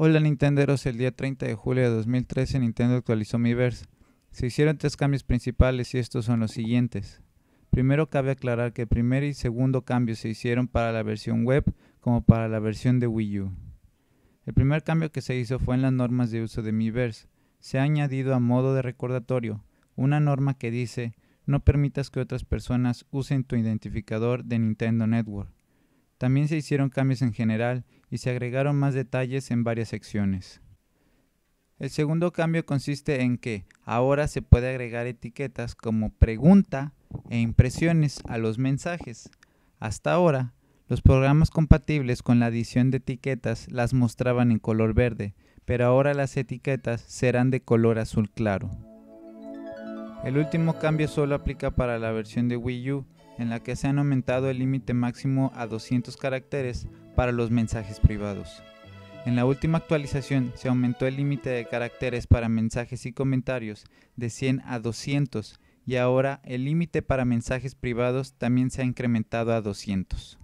Hola Nintenderos, el día 30 de julio de 2013 Nintendo actualizó Miiverse. Se hicieron tres cambios principales y estos son los siguientes. Primero cabe aclarar que el primer y segundo cambio se hicieron para la versión web como para la versión de Wii U. El primer cambio que se hizo fue en las normas de uso de Miiverse. Se ha añadido a modo de recordatorio una norma que dice no permitas que otras personas usen tu identificador de Nintendo Network. También se hicieron cambios en general y se agregaron más detalles en varias secciones. El segundo cambio consiste en que ahora se puede agregar etiquetas como pregunta e impresiones a los mensajes. Hasta ahora, los programas compatibles con la adición de etiquetas las mostraban en color verde, pero ahora las etiquetas serán de color azul claro. El último cambio solo aplica para la versión de Wii U en la que se han aumentado el límite máximo a 200 caracteres para los mensajes privados. En la última actualización se aumentó el límite de caracteres para mensajes y comentarios de 100 a 200 y ahora el límite para mensajes privados también se ha incrementado a 200.